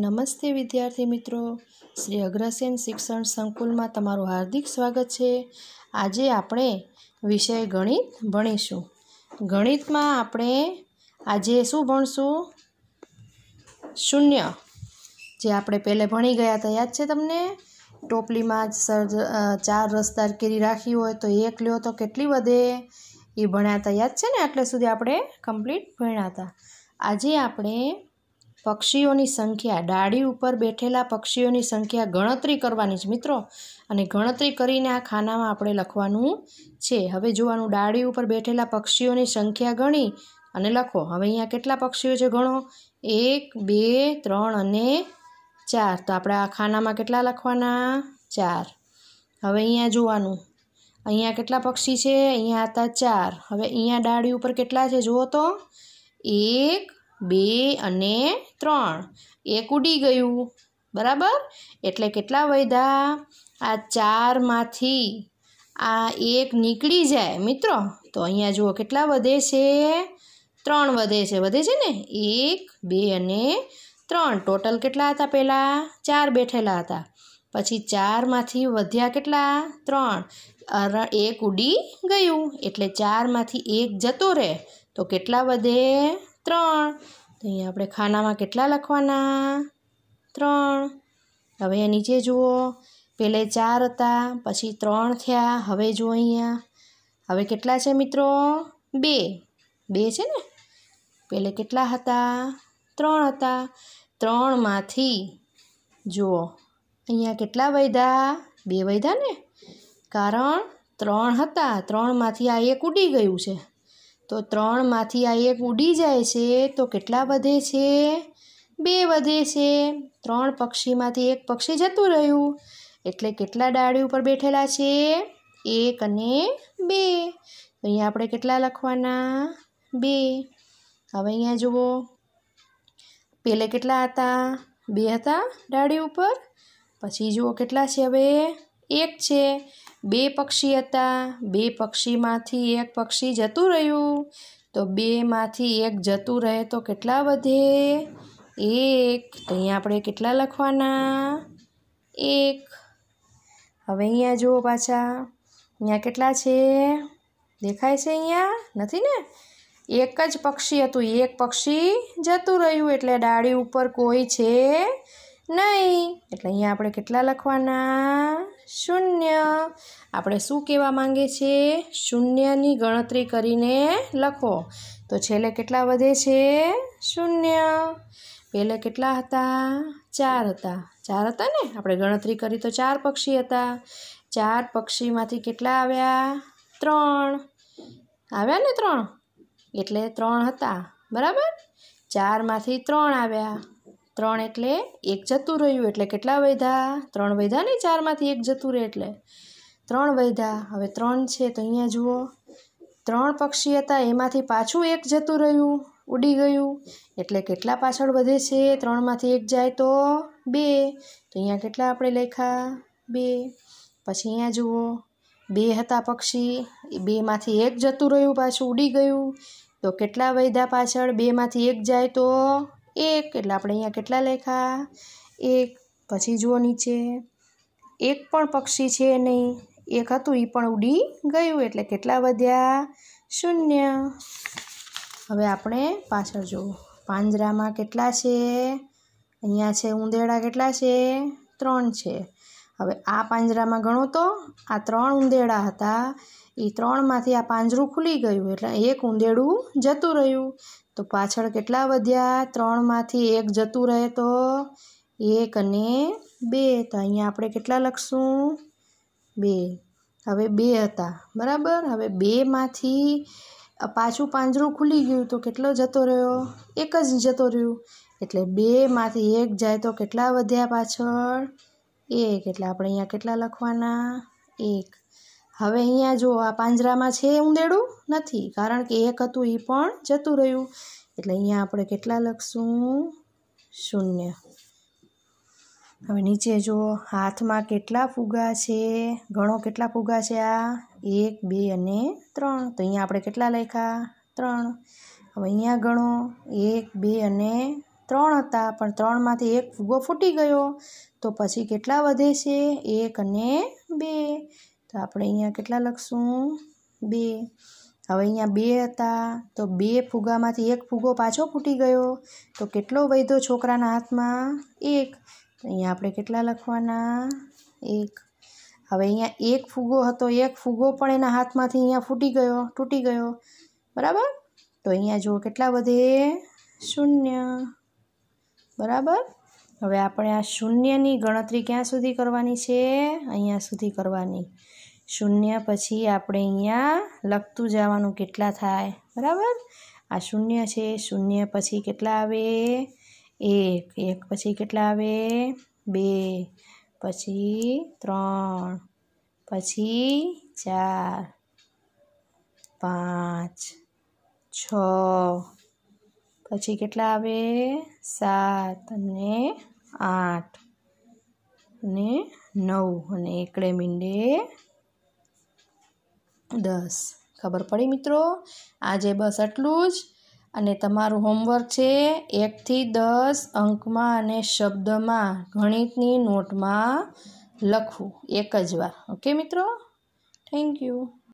નમસ્તે વિદ્યાર્થી મિત્રો શ્રી અગ્રસેન શિક્ષણ સંકુલમાં તમારું હાર્દિક સ્વાગત છે આજે આપણે વિષય ગણિત ભણીશું ગણિતમાં આપણે આજે શું ભણશું શૂન્ય જે આપણે પહેલાં ભણી ગયા હતા યાદ છે તમને ટોપલીમાં જ સર ચાર રસદાર કેરી રાખી હોય તો એક લ્યો તો કેટલી વધે એ ભણ્યા હતા યાદ છે ને એટલે સુધી આપણે કમ્પ્લીટ ભણ્યા હતા આજે આપણે પક્ષીઓની સંખ્યા ડાળી ઉપર બેઠેલા પક્ષીઓની સંખ્યા ગણતરી કરવાની છે મિત્રો અને ગણતરી કરીને આ ખાનામાં આપણે લખવાનું છે હવે જોવાનું ડાળી ઉપર બેઠેલા પક્ષીઓની સંખ્યા ગણી અને લખો હવે અહીંયા કેટલા પક્ષીઓ છે ગણો એક બે ત્રણ અને ચાર તો આપણે આ ખાનામાં કેટલા લખવાના ચાર હવે અહીંયા જોવાનું અહીંયા કેટલા પક્ષી છે અહીંયા હતા ચાર હવે અહીંયા ડાળી ઉપર કેટલા છે જુઓ તો એક બે અને ત્રણ એક ઉડી ગયું બરાબર એટલે કેટલા વધ્યા આ ચારમાંથી આ એક નીકળી જાય મિત્રો તો અહીંયા જુઓ કેટલા વધે છે ત્રણ વધે છે વધે છે ને એક બે અને ત્રણ ટોટલ કેટલા હતા પહેલાં ચાર બેઠેલા હતા પછી ચારમાંથી વધ્યા કેટલા ત્રણ એક ઉડી ગયું એટલે ચારમાંથી એક જતો રહે તો કેટલા વધે ત્રણ તો અહીંયા આપણે ખાનામાં કેટલા લખવાના ત્રણ હવે નીચે જુઓ પહેલે ચાર હતા પછી ત્રણ થયા હવે જુઓ અહીંયા હવે કેટલા છે મિત્રો બે બે છે ને પહેલે કેટલા હતા ત્રણ હતા ત્રણમાંથી જુઓ અહીંયા કેટલા વૈધા બે વૈધા ને કારણ ત્રણ હતા ત્રણમાંથી આ એક ઉડી ગયું છે તો ત્રણમાંથી આ એક ઉડી જાય છે તો કેટલા વધે છે બે વધે છે ત્રણ પક્ષીમાંથી એક પક્ષી જતું રહ્યું એટલે કેટલા ડાળી ઉપર બેઠેલા છે એક અને બે તો અહીંયા આપણે કેટલા લખવાના બે હવે અહીંયા જુઓ પહેલે કેટલા હતા બે હતા ડાળી ઉપર પછી જુઓ કેટલા છે હવે એક છે બે પક્ષી હતા બે પક્ષીમાંથી એક પક્ષી જતું રહ્યું તો બેમાંથી એક જતું રહે તો કેટલા વધે એક તો અહીંયા આપણે કેટલા લખવાના એક હવે અહીંયા જુઓ પાછા અહીંયા કેટલા છે દેખાય છે અહીંયા નથી ને એક જ પક્ષી હતું એક પક્ષી જતું રહ્યું એટલે ડાળી ઉપર કોઈ છે નહીં એટલે અહીંયા આપણે કેટલા લખવાના શૂન્ય આપણે શું કહેવા માંગે છે શૂન્યની ગણતરી કરીને લખો તો છેલ્લે કેટલા વધે છે શૂન્ય પહેલે કેટલા હતા ચાર હતા ચાર હતા ને આપણે ગણતરી કરી તો ચાર પક્ષી હતા ચાર પક્ષીમાંથી કેટલા આવ્યા ત્રણ આવ્યા ને ત્રણ એટલે ત્રણ હતા બરાબર ચારમાંથી ત્રણ આવ્યા ત્રણ એટલે એક જતું રહ્યું એટલે કેટલા વૈધા ત્રણ વૈધા નહીં ચારમાંથી એક જતું રહે એટલે ત્રણ વૈધા હવે ત્રણ છે તો અહીંયા જુઓ ત્રણ પક્ષી હતા એમાંથી પાછું એક જતું રહ્યું ઉડી ગયું એટલે કેટલા પાછળ વધે છે ત્રણમાંથી એક જાય તો બે તો અહીંયા કેટલા આપણે લખ્યા બે પછી અહીંયા જુઓ બે હતા પક્ષી બેમાંથી એક જતું રહ્યું પાછું ઉડી ગયું તો કેટલા વૈધા પાછળ બેમાંથી એક જાય તો એક એટલે આપણે અહીંયા કેટલા લેખા એક પછી જુઓ નીચે એક પણ પક્ષી છે નહીં એક હતું એ પણ ઉડી ગયું એટલે કેટલા વધ્યા શૂન્ય હવે આપણે પાછળ જુઓ પાંજરામાં કેટલા છે અહીંયા છે ઉંદેડા કેટલા છે ત્રણ છે હવે આ પાંજરામાં ગણો તો આ ત્રણ ઉંદેડા હતા એ ત્રણમાંથી આ પાંજરું ખુલી ગયું એટલે એક ઉંદેડું જતું રહ્યું તો પાછળ કેટલા વધ્યા ત્રણમાંથી એક જતું રહે તો એક અને બે તો અહીંયા આપણે કેટલા લખશું બે હવે બે હતા બરાબર હવે બેમાંથી પાછું પાંજરું ખુલી ગયું તો કેટલો જતો રહ્યો એક જ જતો રહ્યું એટલે બેમાંથી એક જાય તો કેટલા વધ્યા પાછળ એક એટલે આપણે અહીંયા કેટલા લખવાના એક હવે અહીંયા જો આ પાંજરામાં છે ઉંદેડું નથી કારણ કે એક હતું એ પણ જતું રહ્યું એટલે અહીંયા આપણે કેટલા લખશું શૂન્ય હવે નીચે જો હાથમાં કેટલા ફૂગા છે ઘણો કેટલા ફૂગા છે આ એક બે અને ત્રણ તો અહીંયા આપણે કેટલા લખ્યા ત્રણ હવે અહીંયા ગણો એક બે અને ત્રણ હતા પણ ત્રણમાંથી એક ફૂગો ફૂટી ગયો તો પછી કેટલા વધે છે એક અને બે તો આપણે અહીંયા કેટલા લખશું બે હવે અહીંયા બે હતા તો બે ફૂગામાંથી એક ફૂગો પાછો ફૂટી ગયો તો કેટલો વૈધો છોકરાના હાથમાં એક અહીંયા આપણે કેટલા લખવાના એક હવે અહીંયા એક ફૂગો હતો એક ફૂગો પણ એના હાથમાંથી અહીંયા ફૂટી ગયો તૂટી ગયો બરાબર તો અહીંયા જુઓ કેટલા વધે શૂન્ય બરાબર હવે આપણે આ શૂન્યની ગણતરી ક્યાં સુધી કરવાની છે અહીંયા સુધી કરવાની શૂન્ય પછી આપણે અહીંયા લખતું જવાનું કેટલા થાય બરાબર આ શૂન્ય છે શૂન્ય પછી કેટલા આવે એક એક પછી કેટલા આવે બે પછી ત્રણ પછી ચાર પાંચ છ પછી કેટલા આવે સાત અને આઠ અને નવ અને એકડે મીંડે દસ ખબર પડી મિત્રો આજે બસ આટલું જ અને તમારું હોમવર્ક છે એકથી દસ અંકમાં અને શબ્દમાં ગણિતની નોટમાં લખવું એક જ વાર ઓકે મિત્રો થેન્ક યુ